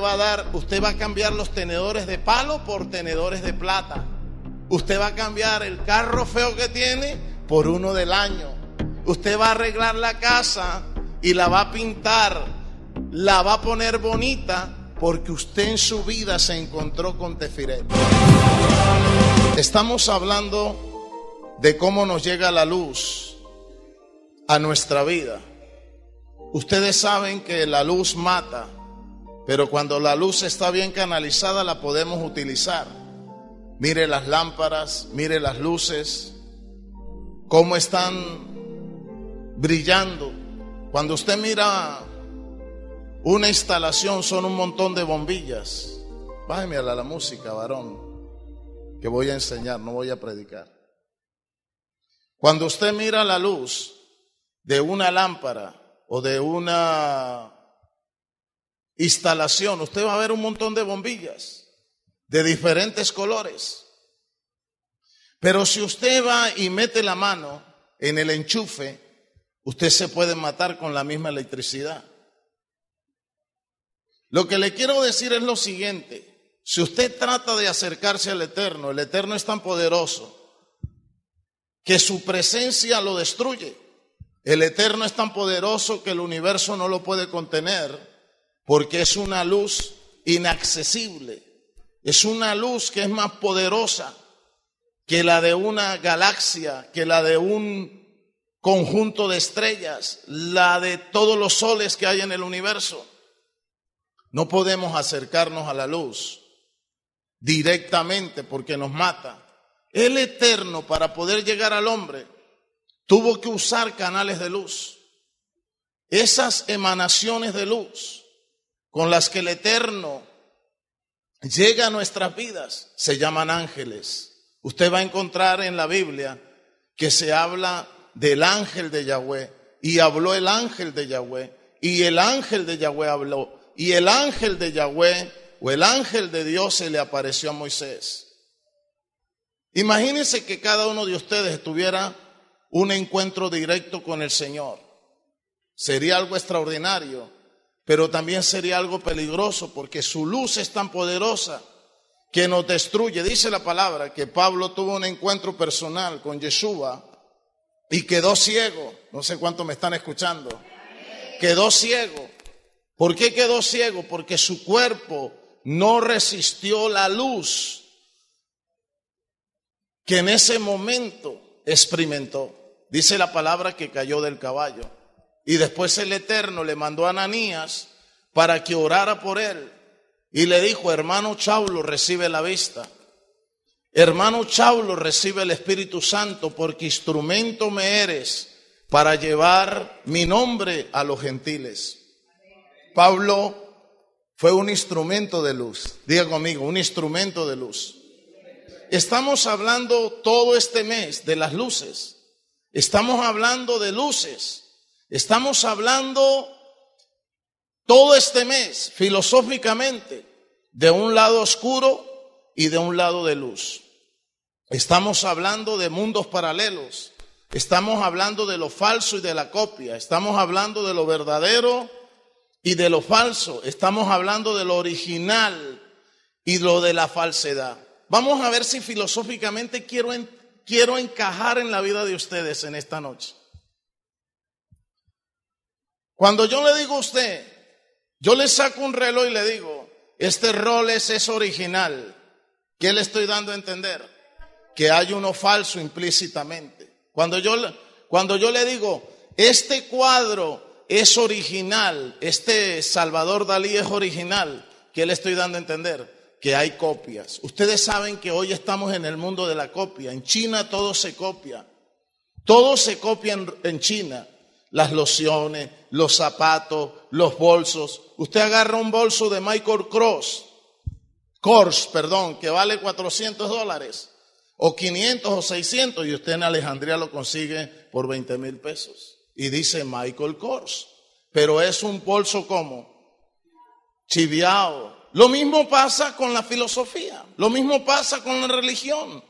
va a dar, usted va a cambiar los tenedores de palo por tenedores de plata. Usted va a cambiar el carro feo que tiene por uno del año. Usted va a arreglar la casa y la va a pintar, la va a poner bonita porque usted en su vida se encontró con Tefiret. Estamos hablando de cómo nos llega la luz a nuestra vida. Ustedes saben que la luz mata. Pero cuando la luz está bien canalizada la podemos utilizar. Mire las lámparas, mire las luces, cómo están brillando. Cuando usted mira una instalación son un montón de bombillas. Bájeme a la, la música, varón, que voy a enseñar, no voy a predicar. Cuando usted mira la luz de una lámpara o de una instalación, usted va a ver un montón de bombillas de diferentes colores. Pero si usted va y mete la mano en el enchufe, usted se puede matar con la misma electricidad. Lo que le quiero decir es lo siguiente. Si usted trata de acercarse al Eterno, el Eterno es tan poderoso que su presencia lo destruye. El Eterno es tan poderoso que el universo no lo puede contener porque es una luz inaccesible, es una luz que es más poderosa que la de una galaxia, que la de un conjunto de estrellas, la de todos los soles que hay en el universo. No podemos acercarnos a la luz directamente porque nos mata. El Eterno, para poder llegar al hombre, tuvo que usar canales de luz. Esas emanaciones de luz con las que el Eterno llega a nuestras vidas, se llaman ángeles. Usted va a encontrar en la Biblia que se habla del ángel de Yahweh y habló el ángel de Yahweh y el ángel de Yahweh habló y el ángel de Yahweh o el ángel de Dios se le apareció a Moisés. Imagínense que cada uno de ustedes tuviera un encuentro directo con el Señor. Sería algo extraordinario pero también sería algo peligroso porque su luz es tan poderosa que nos destruye. Dice la palabra que Pablo tuvo un encuentro personal con Yeshua y quedó ciego. No sé cuánto me están escuchando. Quedó ciego. ¿Por qué quedó ciego? Porque su cuerpo no resistió la luz que en ese momento experimentó. Dice la palabra que cayó del caballo. Y después el Eterno le mandó a Ananías para que orara por él. Y le dijo, hermano Chaulo, recibe la vista. Hermano Chaulo, recibe el Espíritu Santo porque instrumento me eres para llevar mi nombre a los gentiles. Pablo fue un instrumento de luz. Diga conmigo, un instrumento de luz. Estamos hablando todo este mes de las luces. Estamos hablando de luces. Estamos hablando todo este mes, filosóficamente, de un lado oscuro y de un lado de luz. Estamos hablando de mundos paralelos. Estamos hablando de lo falso y de la copia. Estamos hablando de lo verdadero y de lo falso. Estamos hablando de lo original y lo de la falsedad. Vamos a ver si filosóficamente quiero, quiero encajar en la vida de ustedes en esta noche. Cuando yo le digo a usted, yo le saco un reloj y le digo, este rol es original. ¿Qué le estoy dando a entender? Que hay uno falso implícitamente. Cuando yo, cuando yo le digo, este cuadro es original, este Salvador Dalí es original, ¿qué le estoy dando a entender? Que hay copias. Ustedes saben que hoy estamos en el mundo de la copia. En China todo se copia. Todo se copia en China las lociones, los zapatos, los bolsos. Usted agarra un bolso de Michael Cross, Kors, perdón, que vale 400 dólares, o 500 o 600, y usted en Alejandría lo consigue por 20 mil pesos. Y dice Michael Kors. Pero es un bolso como chiviao. Lo mismo pasa con la filosofía, lo mismo pasa con la religión.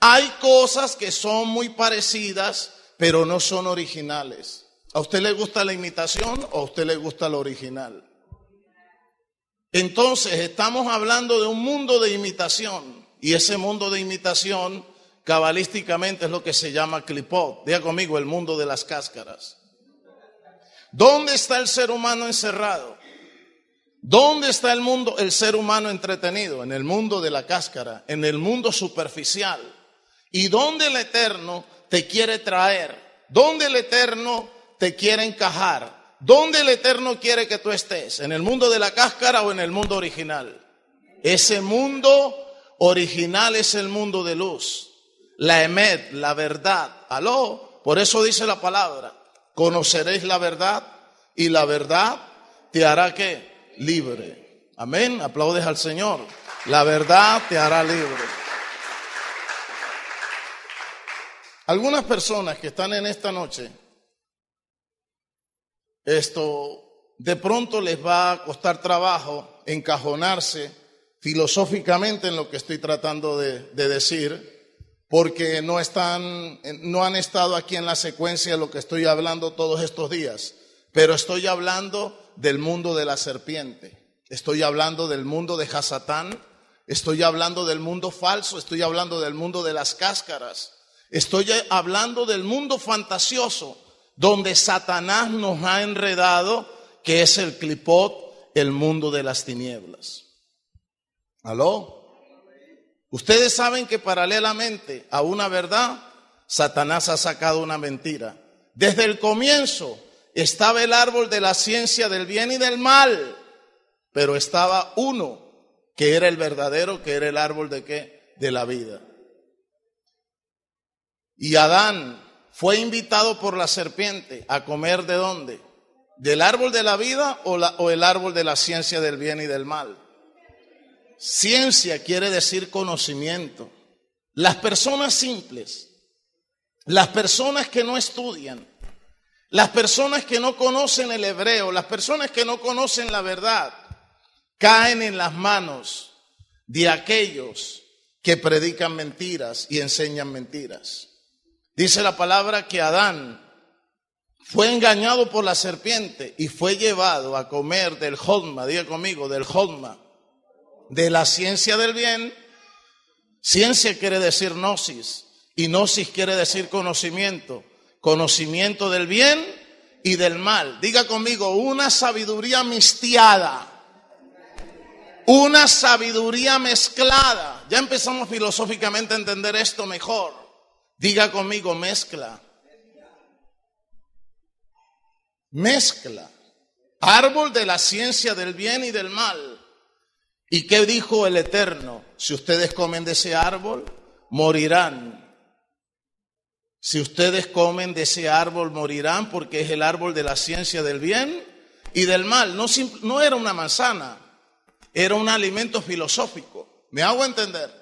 Hay cosas que son muy parecidas pero no son originales. ¿A usted le gusta la imitación o a usted le gusta lo original? Entonces estamos hablando de un mundo de imitación y ese mundo de imitación cabalísticamente es lo que se llama clipot. Diga conmigo, el mundo de las cáscaras. ¿Dónde está el ser humano encerrado? ¿Dónde está el mundo, el ser humano entretenido? En el mundo de la cáscara, en el mundo superficial. ¿Y dónde el eterno te quiere traer, ¿Dónde el Eterno te quiere encajar, ¿Dónde el Eterno quiere que tú estés, en el mundo de la cáscara o en el mundo original. Ese mundo original es el mundo de luz, la emet, la verdad. Aló, por eso dice la palabra, conoceréis la verdad y la verdad te hará que libre. Amén, aplaudes al Señor. La verdad te hará libre. Algunas personas que están en esta noche, esto de pronto les va a costar trabajo encajonarse filosóficamente en lo que estoy tratando de, decir, porque no están, eh, no han estado aquí en la secuencia de lo que estoy hablando todos estos días. Pero estoy hablando del mundo de la serpiente, estoy hablando del mundo de Hasatán, estoy hablando del mundo falso, estoy hablando del mundo de las cáscaras, Estoy hablando del mundo fantasioso donde Satanás nos ha enredado, que es el clipot, el mundo de las tinieblas. ¿Aló? Ustedes saben que paralelamente a una verdad, Satanás ha sacado una mentira. Desde el comienzo estaba el árbol de la ciencia del bien y del mal, pero estaba uno que era el verdadero, que era el árbol de qué? De la vida. Y Adán fue invitado por la serpiente a comer de dónde? ¿Del árbol de la vida o, o el árbol de la ciencia del bien y del mal? Ciencia quiere decir conocimiento. Las personas simples, las personas que no estudian, las personas que no conocen el hebreo, las personas que no conocen la verdad, caen en las manos de aquellos que predican mentiras y enseñan mentiras. Dice la palabra que Adán fue engañado por la serpiente y fue llevado a comer del jodma, diga conmigo, del jodma, de la ciencia del bien. Ciencia quiere decir gnosis y gnosis quiere decir conocimiento, conocimiento del bien y del mal. Diga conmigo, una sabiduría mistiada, una sabiduría mezclada. Ya empezamos filosóficamente a entender esto mejor. Diga conmigo, mezcla. Mezcla. Árbol de la ciencia del bien y del mal. ¿Y qué dijo el Eterno? Si ustedes comen de ese árbol, morirán. Si ustedes comen de ese árbol, morirán porque es el árbol de la ciencia del bien y del mal. No, no era una manzana, era un alimento filosófico. ¿Me hago entender?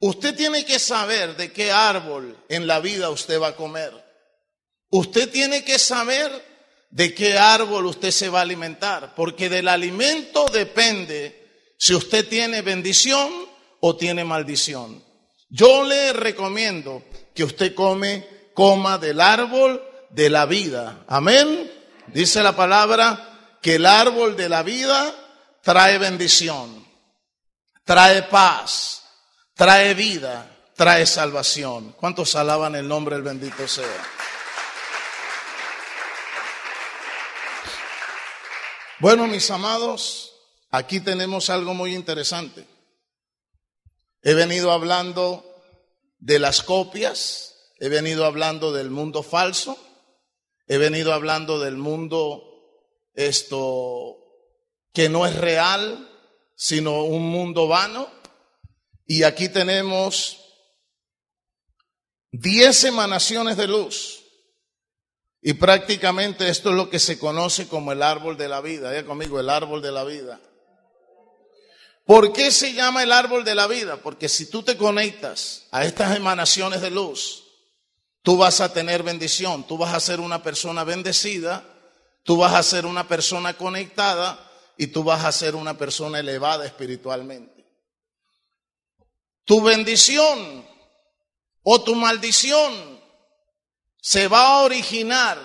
Usted tiene que saber de qué árbol en la vida usted va a comer. Usted tiene que saber de qué árbol usted se va a alimentar, porque del alimento depende si usted tiene bendición o tiene maldición. Yo le recomiendo que usted come, coma del árbol de la vida. Amén. Dice la palabra que el árbol de la vida trae bendición, trae paz, trae vida, trae salvación. ¿Cuántos alaban el nombre del bendito sea? Bueno, mis amados, aquí tenemos algo muy interesante. He venido hablando de las copias, he venido hablando del mundo falso, he venido hablando del mundo esto que no es real, sino un mundo vano. Y aquí tenemos 10 emanaciones de luz. Y prácticamente esto es lo que se conoce como el árbol de la vida. ¿Ya conmigo, el árbol de la vida. ¿Por qué se llama el árbol de la vida? Porque si tú te conectas a estas emanaciones de luz, tú vas a tener bendición, tú vas a ser una persona bendecida, tú vas a ser una persona conectada y tú vas a ser una persona elevada espiritualmente tu bendición o tu maldición se va a originar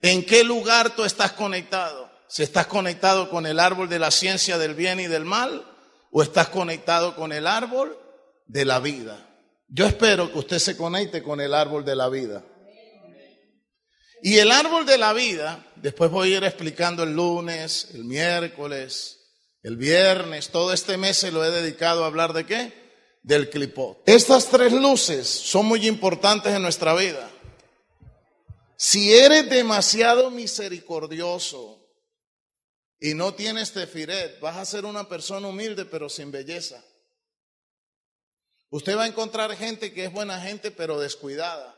en qué lugar tú estás conectado. Si estás conectado con el árbol de la ciencia del bien y del mal o estás conectado con el árbol de la vida. Yo espero que usted se conecte con el árbol de la vida. Y el árbol de la vida, después voy a ir explicando el lunes, el miércoles, el viernes, todo este mes se lo he dedicado a hablar de qué? Del clipot. Estas tres luces son muy importantes en nuestra vida. Si eres demasiado misericordioso y no tienes tefiret, vas a ser una persona humilde pero sin belleza. Usted va a encontrar gente que es buena gente pero descuidada.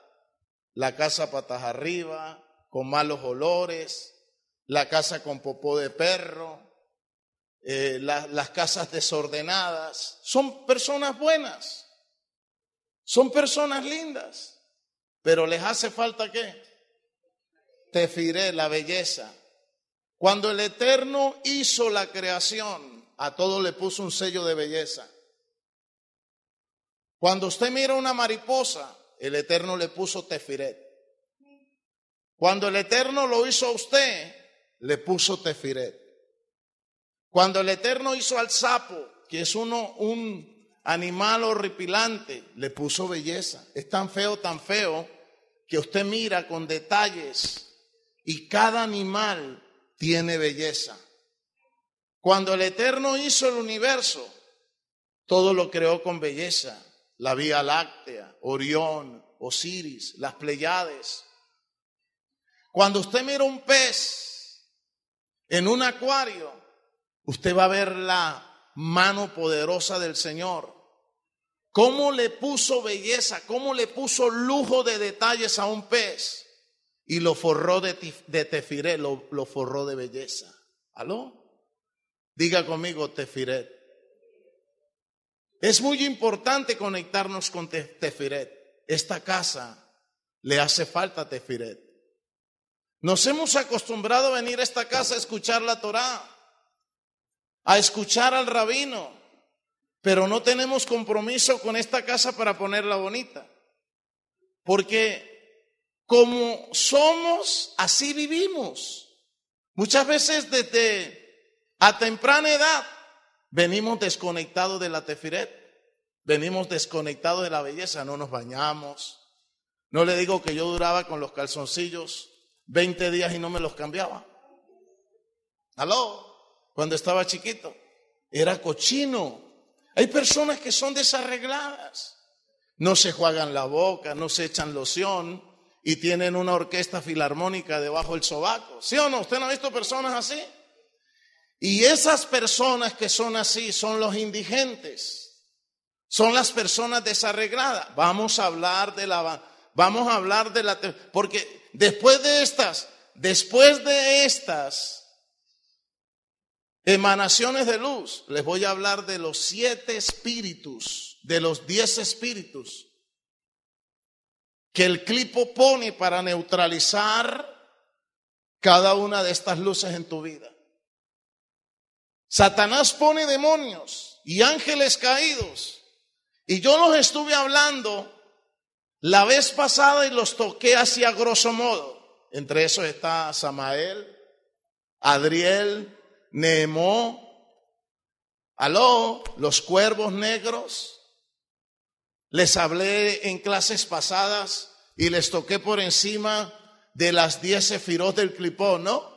La casa patas arriba, con malos olores, la casa con popó de perro, eh, las casas desordenadas. Son personas buenas, son personas lindas, pero les hace falta qué? Tefiré, la belleza. Cuando el Eterno hizo la creación, a todo le puso un sello de belleza. Cuando usted mira una mariposa, el Eterno le puso tefiret. Cuando el Eterno lo hizo a usted, le puso tefiret. Cuando el Eterno hizo al sapo, que es uno, un animal horripilante, le puso belleza. Es tan feo, tan feo, que usted mira con detalles y cada animal tiene belleza. Cuando el Eterno hizo el universo, todo lo creó con belleza. La Vía Láctea, Orión, Osiris, las Pleiades. Cuando usted mira un pez en un acuario, usted va a ver la mano poderosa del Señor. ¿Cómo le puso belleza? ¿Cómo le puso lujo de detalles a un pez? Y lo forró de, de lo, forró de belleza. ¿Aló? Diga conmigo, Tefiret. Es muy importante conectarnos con Tefiret. Esta casa le hace falta Tefiret. Nos hemos acostumbrado a venir a esta casa a escuchar la Torá a escuchar al rabino, pero no tenemos compromiso con esta casa para ponerla bonita. Porque como somos, así vivimos. Muchas veces desde a temprana edad venimos desconectados de la tefiret, venimos desconectados de la belleza, no nos bañamos. No le digo que yo duraba con los calzoncillos 20 días y no me los cambiaba. ¿Aló? cuando estaba chiquito. Era cochino. Hay personas que son desarregladas. No se juegan la boca, no se echan loción y tienen una orquesta filarmónica debajo del sobaco. ¿Sí o no? ¿Usted no ha visto personas así? Y esas personas que son así son los indigentes. Son las personas desarregladas. Vamos a hablar de la vamos a hablar de la porque después de estas, después de estas Emanaciones de luz. Les voy a hablar de los siete espíritus, de los diez espíritus que el clipo pone para neutralizar cada una de estas luces en tu vida. Satanás pone demonios y ángeles caídos. Y yo los estuve hablando la vez pasada y los toqué así a grosso modo. Entre esos está Samael, Adriel, Nemo, aló, los cuervos negros. Les hablé en clases pasadas y les toqué por encima de las diez sefirot del clipón, ¿no?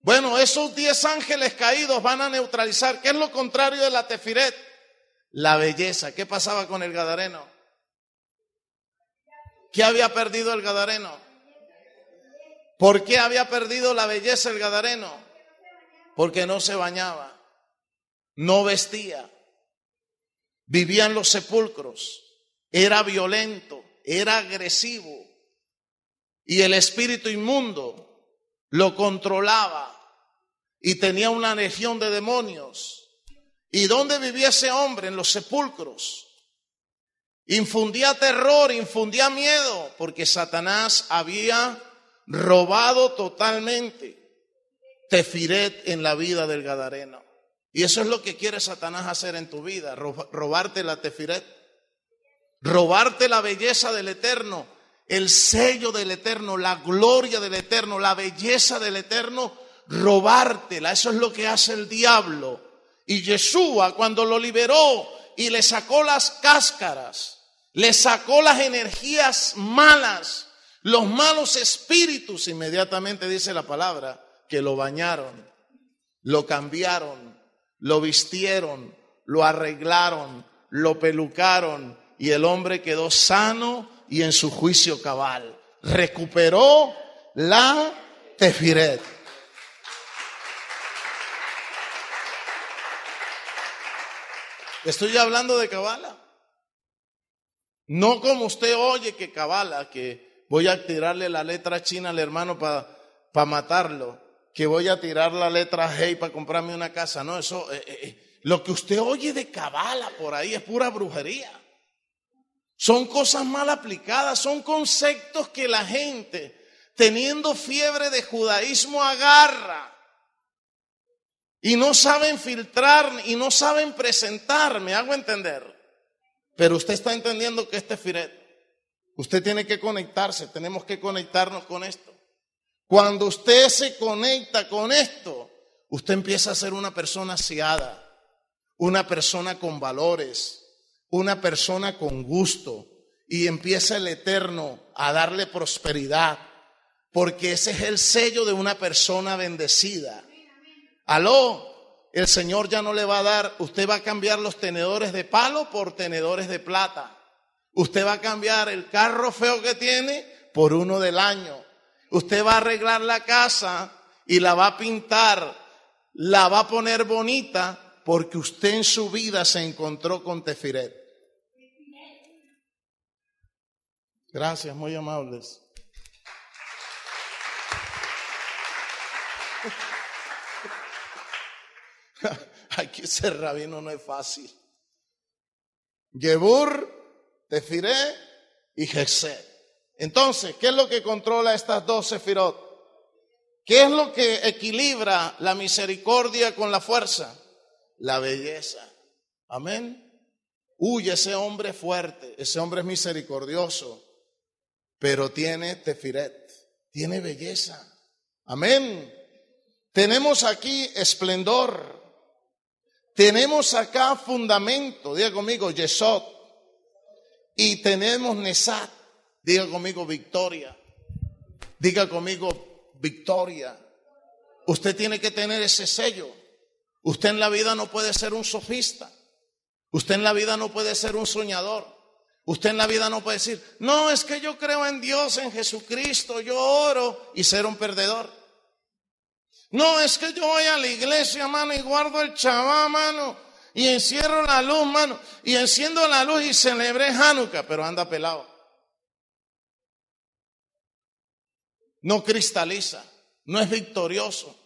Bueno, esos diez ángeles caídos van a neutralizar. ¿Qué es lo contrario de la tefiret? La belleza. ¿Qué pasaba con el gadareno? ¿Qué había perdido el gadareno? ¿Por qué había perdido la belleza el gadareno? porque no se bañaba, no vestía, vivía en los sepulcros, era violento, era agresivo y el espíritu inmundo lo controlaba y tenía una legión de demonios. ¿Y dónde vivía ese hombre? En los sepulcros. Infundía terror, infundía miedo, porque Satanás había robado totalmente tefiret en la vida del Gadareno. Y eso es lo que quiere Satanás hacer en tu vida, robarte la tefiret, robarte la belleza del eterno, el sello del eterno, la gloria del eterno, la belleza del eterno, robártela. Eso es lo que hace el diablo. Y Yeshua cuando lo liberó y le sacó las cáscaras, le sacó las energías malas, los malos espíritus, inmediatamente dice la palabra, que lo bañaron, lo cambiaron, lo vistieron, lo arreglaron, lo pelucaron y el hombre quedó sano y en su juicio cabal. Recuperó la tefiret. Estoy hablando de cabala. No como usted oye que cabala, que voy a tirarle la letra china al hermano para matarlo que voy a tirar la letra G para comprarme una casa. No, eso, eh, eh, eh, lo que usted oye de cabala por ahí es pura brujería. Son cosas mal aplicadas, son conceptos que la gente, teniendo fiebre de judaísmo, agarra. Y no saben filtrar y no saben presentar, me hago entender. Pero usted está entendiendo que este Firet. Usted tiene que conectarse, tenemos que conectarnos con esto. Cuando usted se conecta con esto, usted empieza a ser una persona aseada, una persona con valores, una persona con gusto, y empieza el Eterno a darle prosperidad, porque ese es el sello de una persona bendecida. Aló, el Señor ya no le va a dar, usted va a cambiar los tenedores de palo por tenedores de plata. Usted va a cambiar el carro feo que tiene por uno del año. Usted va a arreglar la casa y la va a pintar, la va a poner bonita porque usted en su vida se encontró con Tefiret. Gracias, muy amables. Aquí ser rabino no es fácil. Yebur, Tefiré y Gesed. Entonces, ¿qué es lo que controla estas dos sefirot? ¿Qué es lo que equilibra la misericordia con la fuerza? La belleza. Amén. Uy, ese hombre es fuerte, ese hombre es misericordioso, pero tiene tefiret, tiene belleza. Amén. Tenemos aquí esplendor. Tenemos acá fundamento, diga conmigo, yesod. Y tenemos nesat. Diga conmigo victoria. Diga conmigo victoria. Usted tiene que tener ese sello. Usted en la vida no puede ser un sofista. Usted en la vida no puede ser un soñador. Usted en la vida no puede decir, no, es que yo creo en Dios, en Jesucristo, yo oro y ser un perdedor. No, es que yo voy a la iglesia, mano, y guardo el chabá, mano, y encierro la luz, mano, y enciendo la luz y celebré Hanukkah, pero anda pelado. no cristaliza, no es victorioso.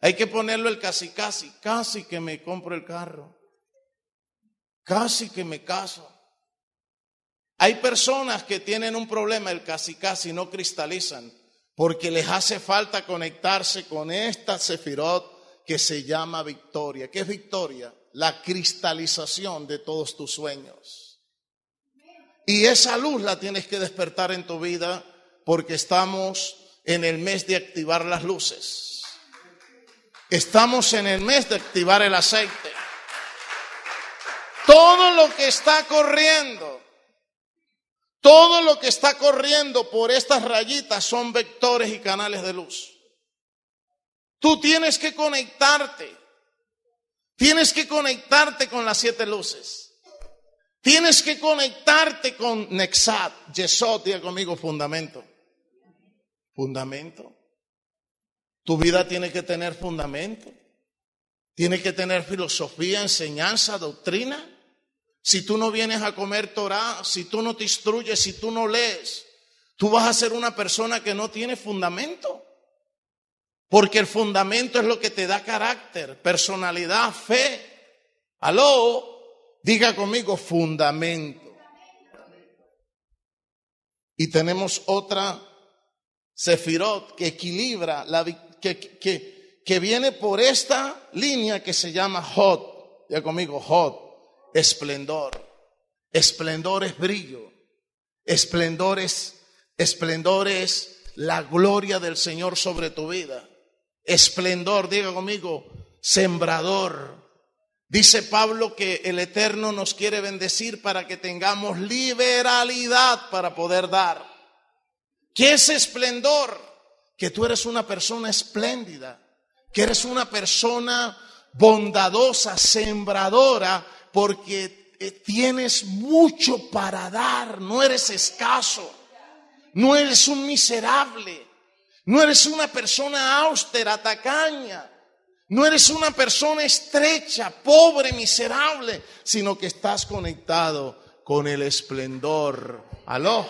Hay que ponerlo el casi casi, casi que me compro el carro, casi que me caso. Hay personas que tienen un problema, el casi casi no cristalizan, porque les hace falta conectarse con esta sefirot que se llama victoria. ¿Qué es victoria? La cristalización de todos tus sueños. Y esa luz la tienes que despertar en tu vida porque estamos en el mes de activar las luces. Estamos en el mes de activar el aceite. Todo lo que está corriendo, todo lo que está corriendo por estas rayitas son vectores y canales de luz. Tú tienes que conectarte. Tienes que conectarte con las siete luces. Tienes que conectarte con Nexat, Yesod, conmigo, fundamento. Fundamento. Tu vida tiene que tener fundamento. Tiene que tener filosofía, enseñanza, doctrina. Si tú no vienes a comer Torah, si tú no te instruyes, si tú no lees, tú vas a ser una persona que no tiene fundamento. Porque el fundamento es lo que te da carácter, personalidad, fe. Aló, diga conmigo fundamento. Y tenemos otra Sefirot, que equilibra, la, que, que, viene por esta línea que se llama Hot. Diga conmigo, Hot, esplendor. Esplendor es brillo. Esplendor es, esplendor es la gloria del Señor sobre tu vida. Esplendor, diga conmigo, sembrador. Dice Pablo que el Eterno nos quiere bendecir para que tengamos liberalidad para poder dar. ¿Qué es esplendor, que tú eres una persona espléndida, que eres una persona bondadosa, sembradora, porque eh, tienes mucho para dar, no eres escaso, no eres un miserable, no eres una persona austera, tacaña, no eres una persona estrecha, pobre, miserable, sino que estás conectado con el esplendor. Aló,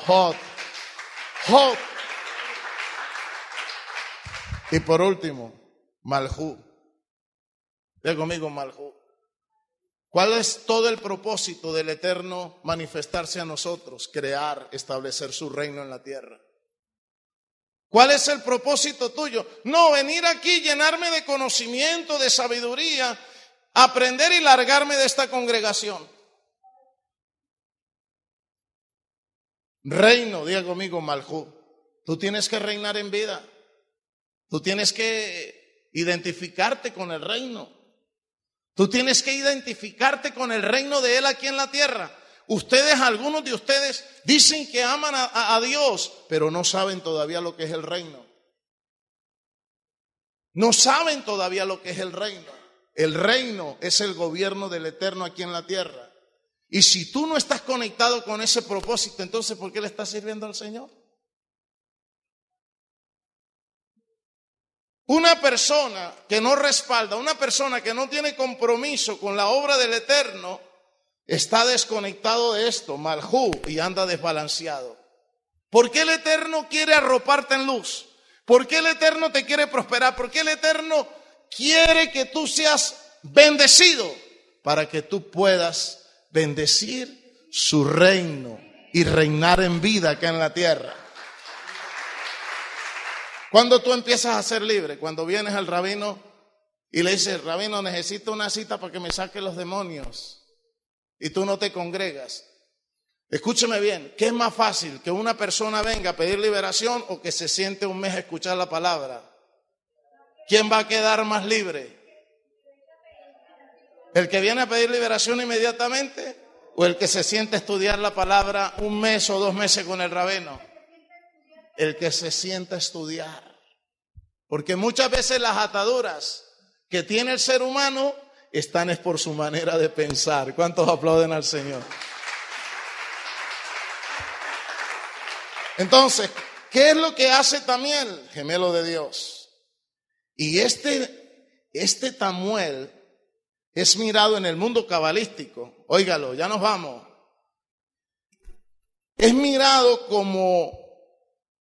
y por último, Malhu, Ve conmigo, Malhú. ¿Cuál es todo el propósito del Eterno manifestarse a nosotros, crear, establecer su reino en la tierra? ¿Cuál es el propósito tuyo? No, venir aquí, llenarme de conocimiento, de sabiduría, aprender y largarme de esta congregación. Reino, diga conmigo, Maljú, Tú tienes que reinar en vida. Tú tienes que identificarte con el reino. Tú tienes que identificarte con el reino de Él aquí en la tierra. Ustedes, algunos de ustedes, dicen que aman a Dios, pero no saben todavía lo que es el reino. No saben todavía lo que es el reino. El reino es el gobierno del eterno aquí en la tierra. Y si tú no estás conectado con ese propósito, entonces ¿por qué le estás sirviendo al Señor? Una persona que no respalda, una persona que no tiene compromiso con la obra del Eterno, está desconectado de esto, hu, y anda desbalanceado. ¿Por qué el Eterno quiere arroparte en luz? ¿Por qué el Eterno te quiere prosperar? ¿Por qué el Eterno quiere que tú seas bendecido? Para que tú puedas bendecir su reino y reinar en vida acá en la tierra. Cuando tú empiezas a ser libre, cuando vienes al rabino y le dices, rabino, necesito una cita para que me saque los demonios, y tú no te congregas. Escúcheme bien, ¿qué es más fácil? ¿Que una persona venga a pedir liberación o que se siente un mes a escuchar la palabra? ¿Quién va a quedar más libre? ¿El que viene a pedir liberación inmediatamente o el que se siente a estudiar la palabra un mes o dos meses con el rabeno? El que se sienta a estudiar. Porque muchas veces las ataduras que tiene el ser humano están es por su manera de pensar. ¿Cuántos aplauden al Señor? Entonces, ¿qué es lo que hace Tamiel, gemelo de Dios? Y este, este Tamuel es mirado en el mundo cabalístico, óigalo, ya nos vamos, es mirado como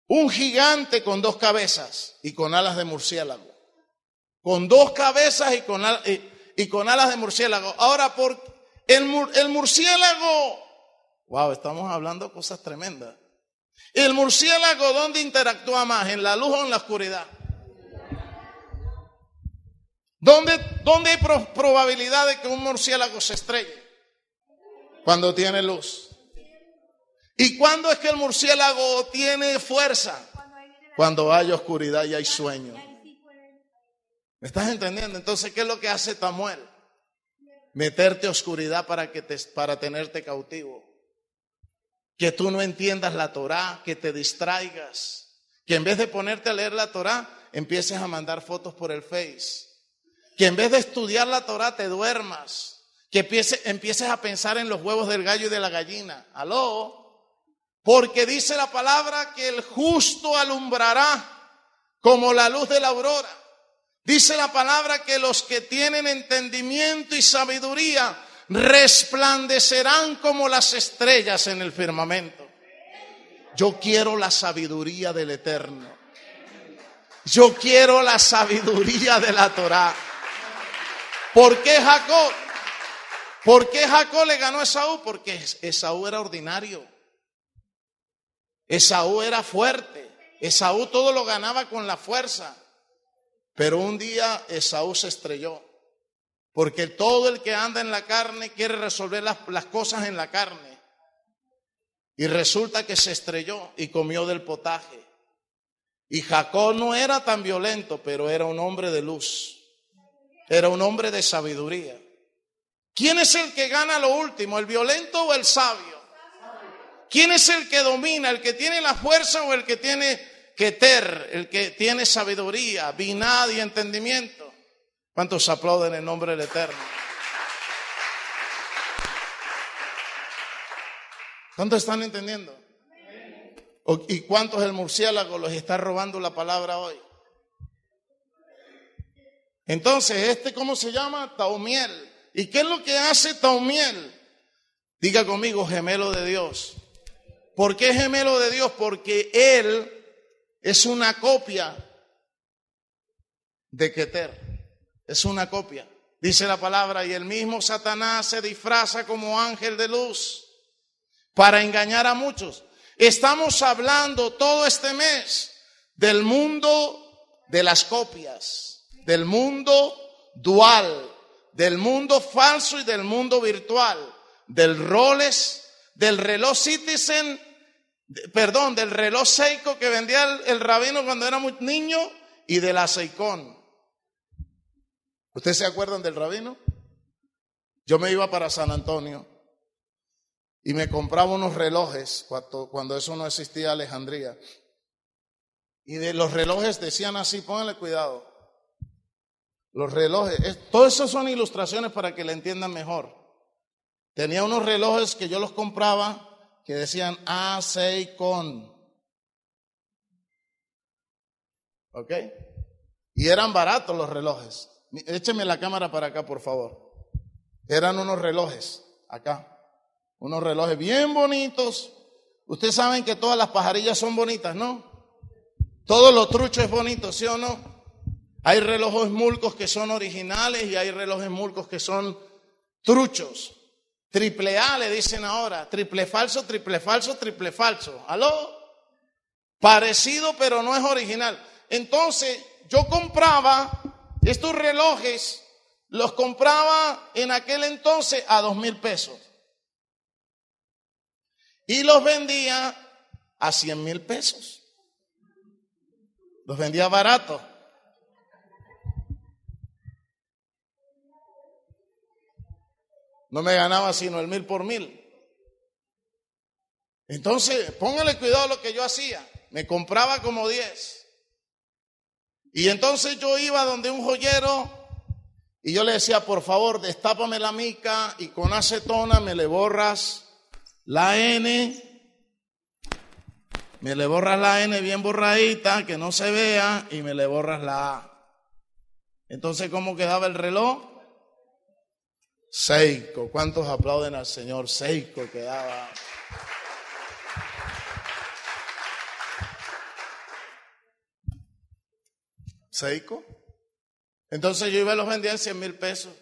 un gigante con dos cabezas y con alas de murciélago. Con dos cabezas y con, y, con alas de murciélago. Ahora, por el, murciélago, wow, estamos hablando cosas tremendas. ¿El murciélago dónde interactúa más? ¿En la luz o en la oscuridad? ¿Dónde, hay probabilidad de que un murciélago se estrelle? Cuando tiene luz. ¿Y cuándo es que el murciélago tiene fuerza? Cuando hay oscuridad y hay sueño. ¿Me estás entendiendo? Entonces, ¿qué es lo que hace Tamuel? Meterte oscuridad para, que te, para tenerte cautivo. Que tú no entiendas la Torá, que te distraigas. Que en vez de ponerte a leer la Torá, empieces a mandar fotos por el Face que en vez de estudiar la Torah te duermas, que empieces, empieces a pensar en los huevos del gallo y de la gallina. Aló. Porque dice la palabra que el justo alumbrará como la luz de la aurora. Dice la palabra que los que tienen entendimiento y sabiduría resplandecerán como las estrellas en el firmamento. Yo quiero la sabiduría del Eterno. Yo quiero la sabiduría de la Torá. ¿Por qué Jacob? ¿Por qué Jacob le ganó a Esaú? Porque Esaú era ordinario. Esaú era fuerte. Esaú todo lo ganaba con la fuerza. Pero un día Esaú se estrelló. Porque todo el que anda en la carne quiere resolver las, las cosas en la carne. Y resulta que se estrelló y comió del potaje. Y Jacob no era tan violento, pero era un hombre de luz. Era un hombre de sabiduría. ¿Quién es el que gana lo último, el violento o el sabio? ¿Quién es el que domina, el que tiene la fuerza o el que tiene que ter, el que tiene sabiduría, binad y entendimiento? ¿Cuántos aplauden en nombre del Eterno? ¿Cuántos están entendiendo? ¿Y cuántos el murciélago los está robando la palabra hoy? Entonces, este, ¿cómo se llama? Taumiel. ¿Y qué es lo que hace Taumiel? Diga conmigo, gemelo de Dios. ¿Por qué gemelo de Dios? Porque él es una copia de Keter. Es una copia. Dice la palabra, y el mismo Satanás se disfraza como ángel de luz para engañar a muchos. Estamos hablando todo este mes del mundo de las copias del mundo dual, del mundo falso y del mundo virtual, del roles, del reloj citizen, perdón, del reloj Seiko que vendía el, rabino cuando era muy niño y del aceicón. ¿Ustedes se acuerdan del rabino? Yo me iba para San Antonio y me compraba unos relojes cuando, cuando eso no existía Alejandría. Y de los relojes decían así, pónganle cuidado los relojes, todo eso son ilustraciones para que la entiendan mejor. Tenía unos relojes que yo los compraba que decían CON. ¿Ok? Y eran baratos los relojes. Écheme la cámara para acá, por favor. Eran unos relojes, acá. Unos relojes bien bonitos. Ustedes saben que todas las pajarillas son bonitas, ¿no? Todos los trucho es bonito, ¿sí o no? Hay relojes mulcos que son originales y hay relojes mulcos que son truchos. Triple A le dicen ahora, triple falso, triple falso, triple falso. ¿Aló? Parecido pero no es original. Entonces yo compraba estos relojes, los compraba en aquel entonces a dos mil pesos. Y los vendía a cien mil pesos. Los vendía barato. No me ganaba sino el mil por mil. Entonces, póngale cuidado a lo que yo hacía. Me compraba como diez. Y entonces yo iba donde un joyero y yo le decía, por favor, destápame la mica y con acetona me le borras la N. Me le borras la N bien borradita, que no se vea, y me le borras la A. Entonces, ¿cómo quedaba el reloj? Seiko, ¿cuántos aplauden al señor Seiko? Quedaba. daba? Entonces yo iba a los vendía en 100 mil pesos.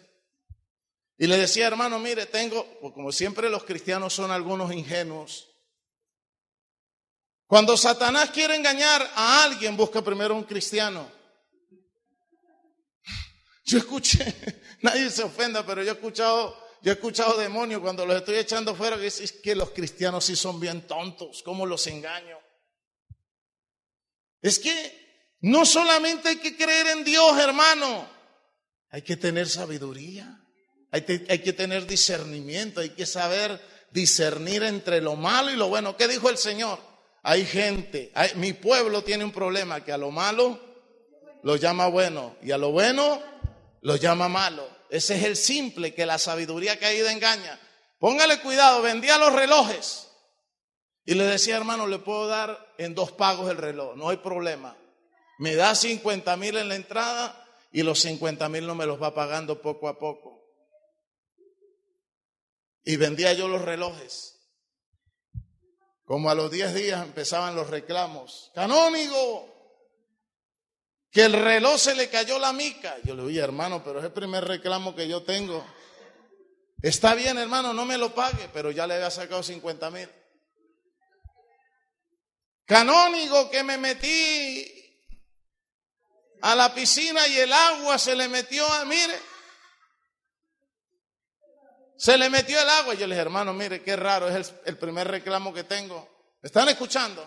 Y le decía, hermano, mire, tengo, pues como siempre los cristianos son algunos ingenuos. Cuando Satanás quiere engañar a alguien, busca primero un cristiano. Yo escuché, nadie se ofenda, pero yo he escuchado, yo he escuchado demonios cuando los estoy echando fuera que es que los cristianos sí son bien tontos, cómo los engaño. Es que no solamente hay que creer en Dios, hermano, hay que tener sabiduría, hay, que tener discernimiento, hay que saber discernir entre lo malo y lo bueno. ¿Qué dijo el Señor? Hay gente, mi pueblo tiene un problema que a lo malo lo llama bueno y a lo bueno lo llama malo. Ese es el simple que la sabiduría caída engaña. Póngale cuidado, vendía los relojes. Y le decía, hermano, le puedo dar en dos pagos el reloj, no hay problema. Me da 50 mil en la entrada y los 50 mil no me los va pagando poco a poco. Y vendía yo los relojes. Como a los 10 días empezaban los reclamos. Canónigo, que el reloj se le cayó la mica. Yo le dije, hermano, pero es el primer reclamo que yo tengo. Está bien, hermano, no me lo pague, pero ya le había sacado 50 mil. Canónigo que me metí a la piscina y el agua se le metió, a, mire, se le metió el agua. Y yo le dije, hermano, mire, qué raro, es el, el primer reclamo que tengo. ¿Están escuchando?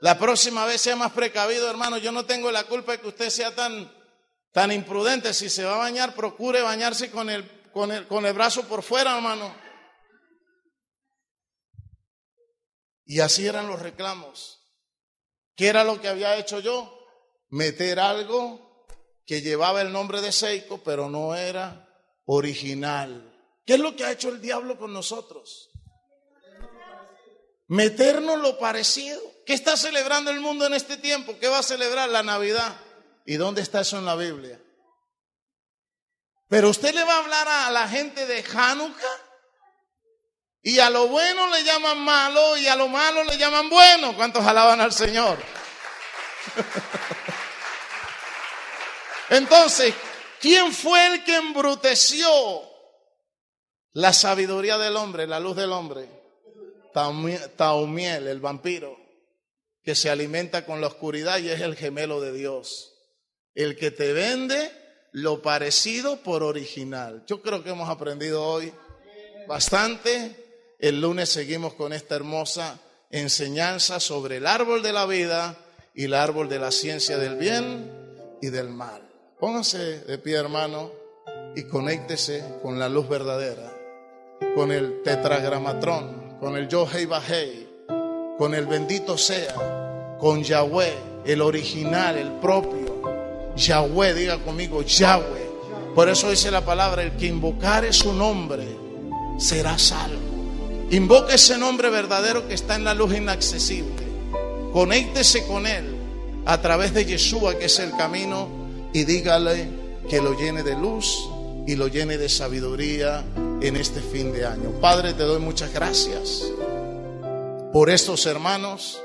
La próxima vez sea más precavido, hermano. Yo no tengo la culpa de que usted sea tan, tan imprudente. Si se va a bañar, procure bañarse con el, con el, con el brazo por fuera, hermano. Y así eran los reclamos. ¿Qué era lo que había hecho yo? Meter algo que llevaba el nombre de Seiko, pero no era original. ¿Qué es lo que ha hecho el diablo con nosotros? meternos lo parecido. ¿Qué está celebrando el mundo en este tiempo? ¿Qué va a celebrar la Navidad? ¿Y dónde está eso en la Biblia? Pero usted le va a hablar a la gente de Hanukkah y a lo bueno le llaman malo y a lo malo le llaman bueno. ¿Cuántos alaban al Señor? Entonces, ¿quién fue el que embruteció la sabiduría del hombre, la luz del hombre? Taumiel, el vampiro, que se alimenta con la oscuridad y es el gemelo de Dios. El que te vende lo parecido por original. Yo creo que hemos aprendido hoy bastante. El lunes seguimos con esta hermosa enseñanza sobre el árbol de la vida y el árbol de la ciencia del bien y del mal. pónganse de pie, hermano, y conéctese con la luz verdadera, con el tetragramatrón con el Yohei Bajei, con el bendito sea, con Yahweh, el original, el propio. Yahweh, diga conmigo, Yahweh. Por eso dice la palabra, el que invocare su nombre será salvo. Invoque ese nombre verdadero que está en la luz inaccesible. Conéctese con él a través de Yeshua, que es el camino, y dígale que lo llene de luz y lo llene de sabiduría en este fin de año. Padre, te doy muchas gracias por estos hermanos.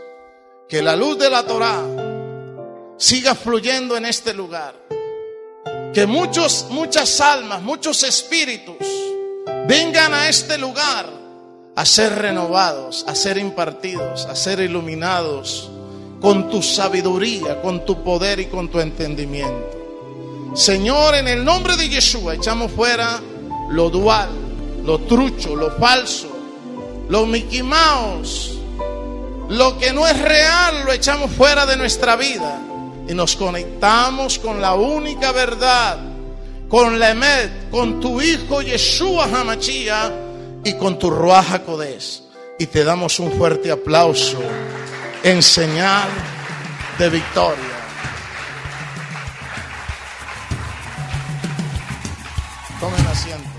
Que la luz de la Torá siga fluyendo en este lugar. Que muchos, muchas almas, muchos espíritus vengan a este lugar a ser renovados, a ser impartidos, a ser iluminados con tu sabiduría, con tu poder y con tu entendimiento. Señor, en el nombre de Yeshua, echamos fuera lo dual, lo trucho, lo falso, lo Mickey lo que no es real lo echamos fuera de nuestra vida y nos conectamos con la única verdad, con la con tu hijo Yeshua Hamachia y con tu Ruaja Codés. Y te damos un fuerte aplauso en señal de victoria. Tomen asiento.